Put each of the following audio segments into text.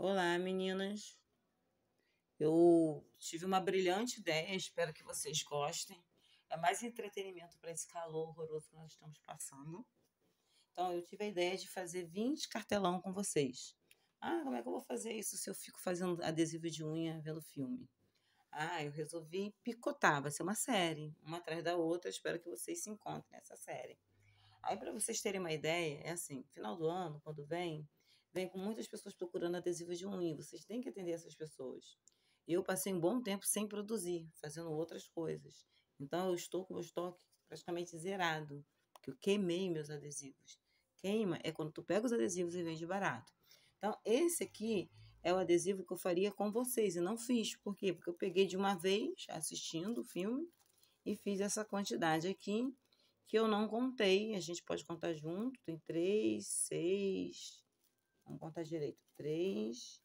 Olá, meninas. Eu tive uma brilhante ideia, espero que vocês gostem. É mais entretenimento para esse calor horroroso que nós estamos passando. Então, eu tive a ideia de fazer 20 cartelão com vocês. Ah, como é que eu vou fazer isso se eu fico fazendo adesivo de unha vendo filme? Ah, eu resolvi picotar, vai ser uma série, uma atrás da outra. Espero que vocês se encontrem nessa série. Aí, para vocês terem uma ideia, é assim: final do ano, quando vem, vem com muitas pessoas procurando adesivos de unha. Vocês têm que atender essas pessoas. Eu passei um bom tempo sem produzir, fazendo outras coisas. Então eu estou com o estoque praticamente zerado, porque eu queimei meus adesivos. Queima é quando tu pega os adesivos e vende barato. Então esse aqui é o adesivo que eu faria com vocês e não fiz. Por quê? Porque eu peguei de uma vez assistindo o filme e fiz essa quantidade aqui que eu não contei. A gente pode contar junto. Tem três, seis, Vamos contar direito. Três,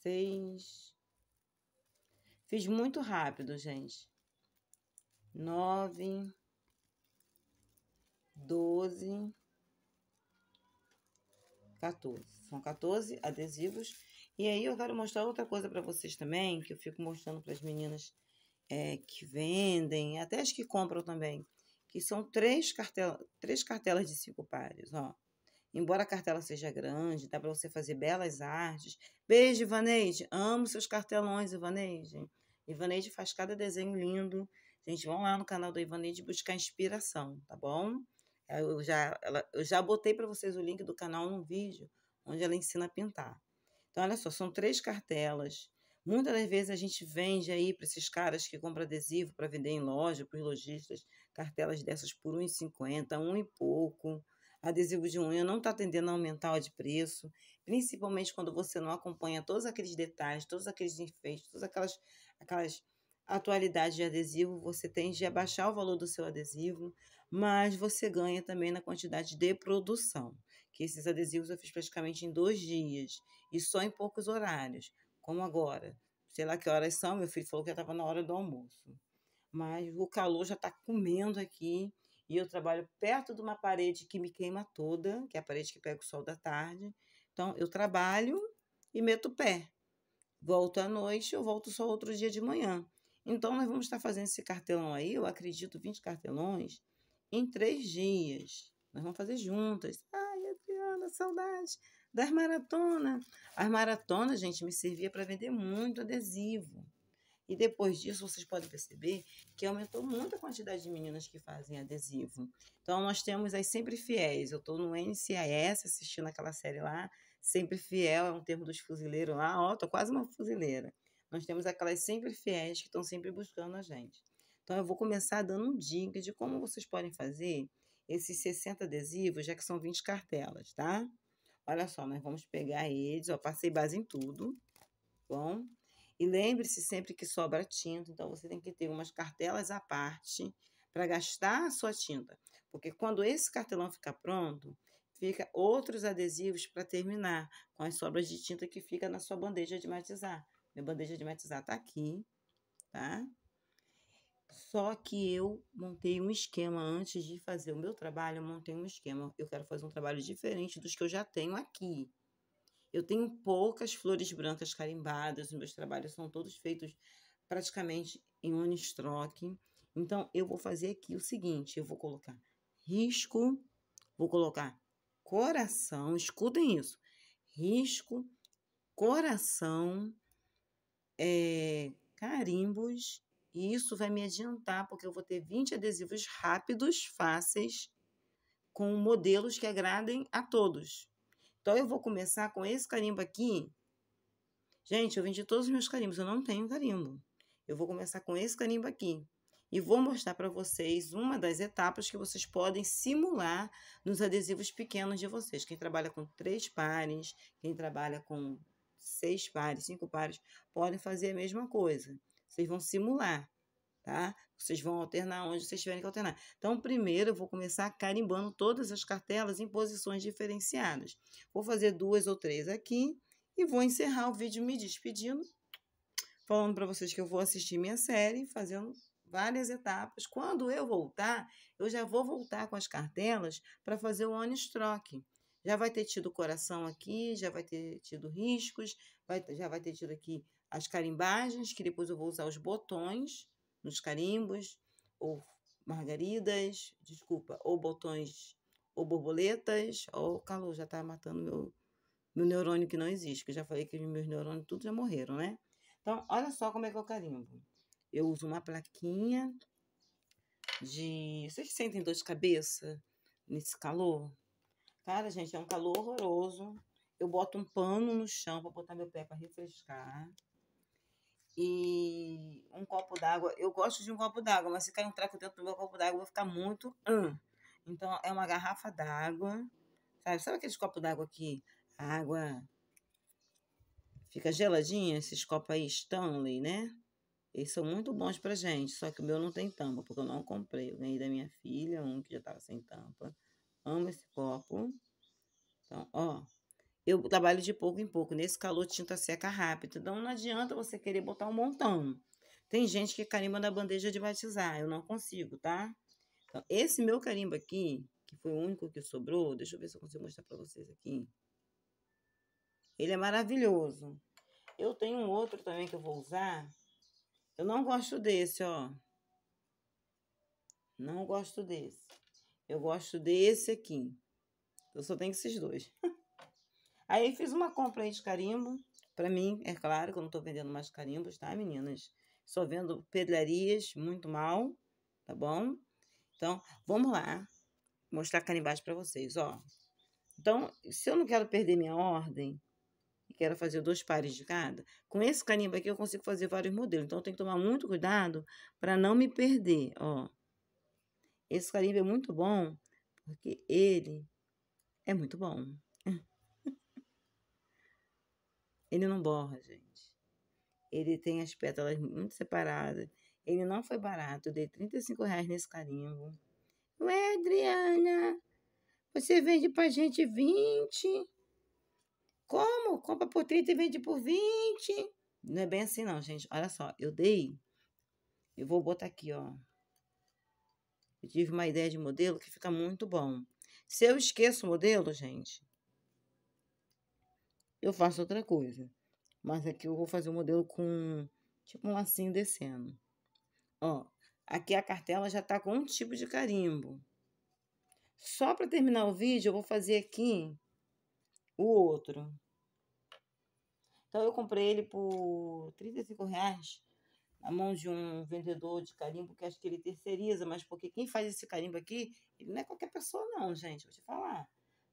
seis. Fiz muito rápido, gente. Nove, doze, 14. São 14 adesivos. E aí eu quero mostrar outra coisa para vocês também, que eu fico mostrando para as meninas é, que vendem, até as que compram também que são três, cartela, três cartelas de cinco pares, ó. Embora a cartela seja grande, dá para você fazer belas artes. Beijo, Ivaneide. Amo seus cartelões, Ivaneide. Ivaneide faz cada desenho lindo. Gente, vão lá no canal do Ivaneide buscar inspiração, tá bom? Eu já, ela, eu já botei para vocês o link do canal num vídeo onde ela ensina a pintar. Então, olha só, são três cartelas. Muitas das vezes a gente vende aí para esses caras que compram adesivo para vender em loja, para os lojistas cartelas dessas por R$ 1,50, um e pouco. Adesivo de unha não está tendendo a aumentar de preço, principalmente quando você não acompanha todos aqueles detalhes, todos aqueles enfeites, todas aquelas, aquelas atualidades de adesivo. Você tende a baixar o valor do seu adesivo, mas você ganha também na quantidade de produção. Que esses adesivos eu fiz praticamente em dois dias e só em poucos horários, como agora. Sei lá que horas são, meu filho falou que estava na hora do almoço mas o calor já está comendo aqui e eu trabalho perto de uma parede que me queima toda, que é a parede que pega o sol da tarde. Então, eu trabalho e meto o pé. Volto à noite, eu volto só outro dia de manhã. Então, nós vamos estar fazendo esse cartelão aí, eu acredito, 20 cartelões, em três dias. Nós vamos fazer juntas. Ai, Adriana, saudade das maratonas. As maratonas, gente, me servia para vender muito adesivo. E depois disso, vocês podem perceber que aumentou muito a quantidade de meninas que fazem adesivo. Então, nós temos as Sempre Fiéis. Eu estou no NCIS assistindo aquela série lá. Sempre Fiel é um termo dos fuzileiros lá. Ó, oh, tô quase uma fuzileira. Nós temos aquelas Sempre Fiéis que estão sempre buscando a gente. Então, eu vou começar dando um dica de como vocês podem fazer esses 60 adesivos, já que são 20 cartelas, tá? Olha só, nós vamos pegar eles, ó, passei base em tudo, tá bom? E lembre-se sempre que sobra tinta, então você tem que ter umas cartelas à parte para gastar a sua tinta, porque quando esse cartelão ficar pronto, fica outros adesivos para terminar com as sobras de tinta que fica na sua bandeja de matizar. Minha bandeja de matizar está aqui, tá? Só que eu montei um esquema antes de fazer o meu trabalho, eu montei um esquema. Eu quero fazer um trabalho diferente dos que eu já tenho aqui, eu tenho poucas flores brancas carimbadas, os meus trabalhos são todos feitos praticamente em unistroque. Então, eu vou fazer aqui o seguinte, eu vou colocar risco, vou colocar coração, escutem isso, risco, coração, é, carimbos, e isso vai me adiantar, porque eu vou ter 20 adesivos rápidos, fáceis, com modelos que agradem a todos. Então eu vou começar com esse carimbo aqui. Gente, eu vendi todos os meus carimbos, eu não tenho carimbo. Eu vou começar com esse carimbo aqui. E vou mostrar para vocês uma das etapas que vocês podem simular nos adesivos pequenos de vocês. Quem trabalha com três pares, quem trabalha com seis pares, cinco pares, podem fazer a mesma coisa. Vocês vão simular, tá? Vocês vão alternar onde vocês tiverem que alternar. Então, primeiro eu vou começar carimbando todas as cartelas em posições diferenciadas. Vou fazer duas ou três aqui e vou encerrar o vídeo me despedindo, falando para vocês que eu vou assistir minha série, fazendo várias etapas. Quando eu voltar, eu já vou voltar com as cartelas para fazer o on stroke. Já vai ter tido coração aqui, já vai ter tido riscos, vai, já vai ter tido aqui as carimbagens, que depois eu vou usar os botões nos carimbos, ou margaridas, desculpa, ou botões, ou borboletas, ou calor, já tá matando meu, meu neurônio que não existe, que eu já falei que meus neurônios tudo já morreram, né? Então, olha só como é que eu é carimbo. Eu uso uma plaquinha de. Vocês sentem dor de cabeça nesse calor? Cara, gente, é um calor horroroso. Eu boto um pano no chão para botar meu pé para refrescar e um copo d'água. Eu gosto de um copo d'água, mas se cair um treco dentro do meu copo d'água, eu vou ficar muito. Hum. Então, é uma garrafa d'água. Sabe? sabe aqueles copos d'água que a água fica geladinha? Esses copos aí, Stanley, né? Eles são muito bons pra gente, só que o meu não tem tampa, porque eu não comprei. Eu ganhei da minha filha um que já tava sem tampa. Amo esse copo. Então, ó, eu trabalho de pouco em pouco. Nesse calor, tinta seca rápido. Então, não adianta você querer botar um montão. Tem gente que carimba na bandeja de batizar. Eu não consigo, tá? Então, esse meu carimbo aqui, que foi o único que sobrou, deixa eu ver se eu consigo mostrar para vocês aqui. Ele é maravilhoso. Eu tenho um outro também que eu vou usar. Eu não gosto desse, ó. Não gosto desse. Eu gosto desse aqui. Eu só tenho esses dois. Aí fiz uma compra aí de carimbo, para mim, é claro que eu não tô vendendo mais carimbos, tá, meninas? Só vendo pedrarias, muito mal, tá bom? Então, vamos lá mostrar carimbagem para vocês, ó. Então, se eu não quero perder minha ordem, e quero fazer dois pares de cada, com esse carimbo aqui eu consigo fazer vários modelos. Então, eu tenho que tomar muito cuidado para não me perder, ó. Esse carimbo é muito bom, porque ele é muito bom. Ele não borra, gente. Ele tem as pétalas muito separadas. Ele não foi barato. Eu dei 35 reais nesse carimbo. Ué, Adriana, você vende pra gente 20? Como? Compra por 30 e vende por 20? Não é bem assim, não, gente. Olha só, eu dei. Eu vou botar aqui, ó. Eu tive uma ideia de modelo que fica muito bom. Se eu esqueço o modelo, gente, eu faço outra coisa. Mas aqui eu vou fazer um modelo com tipo um lacinho descendo. Ó, aqui a cartela já tá com um tipo de carimbo. Só para terminar o vídeo, eu vou fazer aqui o outro. Então eu comprei ele por 35 reais na mão de um vendedor de carimbo que acho que ele terceiriza, mas porque quem faz esse carimbo aqui, ele não é qualquer pessoa não, gente, vou te falar.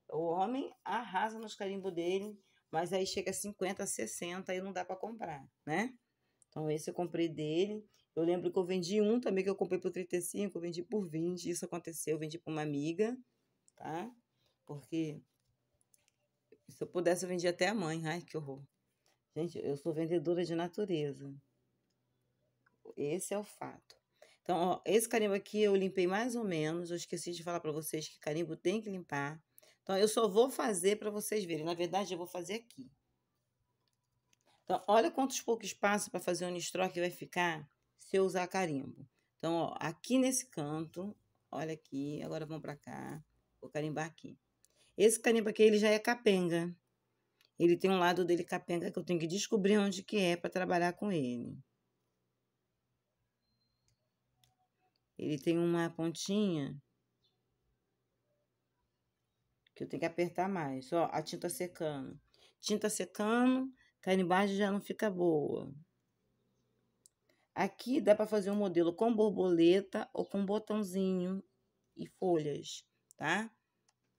O homem arrasa nos carimbos dele mas aí chega a 50, 60 e não dá para comprar, né? Então, esse eu comprei dele. Eu lembro que eu vendi um também que eu comprei por 35, eu vendi por 20. Isso aconteceu, eu vendi para uma amiga, tá? Porque se eu pudesse, eu vendia até a mãe. Ai, que horror. Gente, eu sou vendedora de natureza. Esse é o fato. Então, ó, esse carimbo aqui eu limpei mais ou menos. Eu esqueci de falar para vocês que carimbo tem que limpar. Então, eu só vou fazer para vocês verem. Na verdade, eu vou fazer aqui. Então, olha quantos poucos espaço para fazer o nistro que vai ficar se eu usar carimbo. Então, ó, aqui nesse canto, olha aqui, agora vamos para cá, vou carimbar aqui. Esse carimbo aqui, ele já é capenga. Ele tem um lado dele capenga que eu tenho que descobrir onde que é para trabalhar com ele. Ele tem uma pontinha que eu tenho que apertar mais. Ó, a tinta secando. Tinta secando, embaixo já não fica boa. Aqui dá para fazer um modelo com borboleta ou com botãozinho e folhas, tá?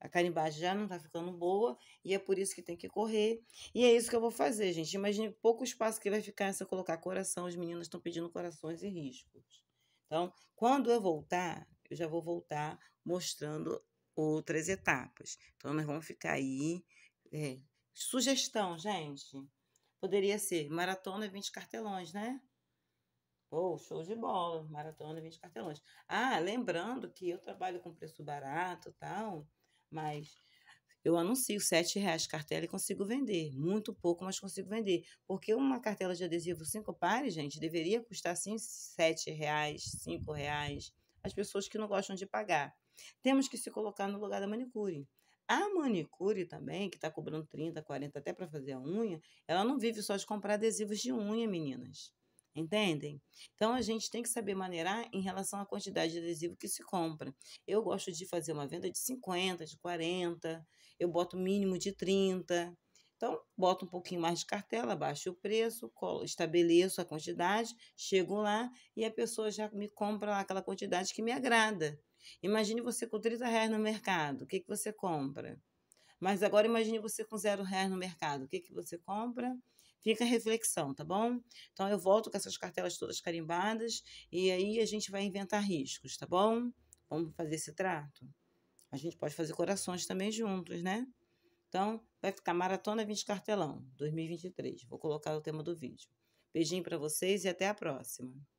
A carimbagem já não tá ficando boa e é por isso que tem que correr. E é isso que eu vou fazer, gente. Imagine pouco espaço que vai ficar se eu colocar coração. As meninas estão pedindo corações e riscos. Então, quando eu voltar, eu já vou voltar mostrando outras etapas. Então, nós vamos ficar aí. É, sugestão, gente. Poderia ser maratona 20 cartelões, né? Pô, show de bola, maratona 20 cartelões. Ah, lembrando que eu trabalho com preço barato tal, mas eu anuncio sete reais cartela e consigo vender. Muito pouco, mas consigo vender. Porque uma cartela de adesivo cinco pares, gente, deveria custar sim sete reais, cinco reais. As pessoas que não gostam de pagar. Temos que se colocar no lugar da manicure. A manicure também, que está cobrando 30, 40 até para fazer a unha, ela não vive só de comprar adesivos de unha, meninas. Entendem? Então a gente tem que saber maneirar em relação à quantidade de adesivo que se compra. Eu gosto de fazer uma venda de 50, de 40, eu boto mínimo de 30. Então, boto um pouquinho mais de cartela, baixo o preço, colo, estabeleço a quantidade, chego lá e a pessoa já me compra lá aquela quantidade que me agrada. Imagine você com 30 reais no mercado, o que, que você compra? Mas agora imagine você com zero reais no mercado, o que, que você compra? Fica a reflexão, tá bom? Então eu volto com essas cartelas todas carimbadas e aí a gente vai inventar riscos, tá bom? Vamos fazer esse trato? A gente pode fazer corações também juntos, né? Então, vai ficar Maratona 20 Cartelão 2023. Vou colocar o tema do vídeo. Beijinho para vocês e até a próxima.